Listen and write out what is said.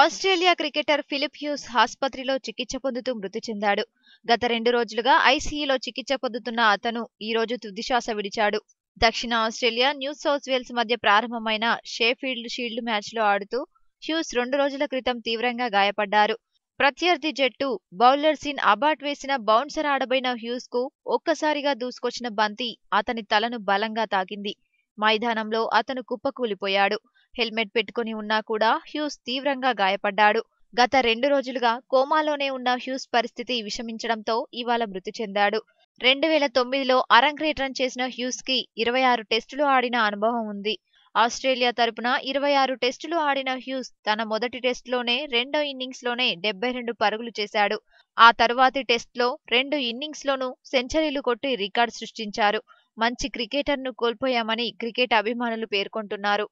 Australia cricketer Philip hues ఆసుపత్రిలో చికిత్స పొందుతూ మృతి చెందాడు గత రెండు రోజులుగా ఐసీఈలో చికిత్స పొందుతున్న అతను ఈ రోజు తుదిశ్వాస విడిచాడు దక్షిణ ఆస్ట్రేలియా న్యూ సౌత్ వేల్స్ మధ్య ప్రారంభమైన షేఫీల్డ్ షీల్డ్ మ్యాచ్లో ఆడుతూ హ్యూస్ రెండు రోజుల క్రితం తీవ్రంగా గాయపడ్డారు ప్రత్యర్థి జట్టు బౌలర్ సీన్ అబాట్ వేసిన బౌన్సర్ ఆడబోయిన హ్యూస్కు ఒక్కసారిగా దూసుకొచ్చిన బంతి అతని తలను బలంగా తాకింది మైదానంలో అతను కుప్పకూలిపోయాడు హెల్మెట్ పెట్టుకుని ఉన్నా కూడా హ్యూస్ తీవ్రంగా గాయపడ్డాడు గత రెండు రోజులుగా కోమాలోనే ఉన్న హ్యూస్ పరిస్థితి విషమించడంతో ఇవాళ మృతి చెందాడు రెండు వేల తొమ్మిదిలో అరంగ్రేట్ రన్ చేసిన కి ఇరవై ఆరు టెస్టులు ఆడిన అనుభవం ఉంది ఆస్ట్రేలియా తరపున ఇరవై ఆరు టెస్టులు ఆడిన హ్యూస్ తన మొదటి టెస్టులోనే రెండో ఇన్నింగ్స్లోనే డెబ్బై రెండు పరుగులు చేశాడు ఆ తరువాతి టెస్ట్లో రెండు ఇన్నింగ్స్లోనూ సెంచరీలు కొట్టి రికార్డు సృష్టించారు మంచి క్రికెటర్ను కోల్పోయామని క్రికెట్ అభిమానులు పేర్కొంటున్నారు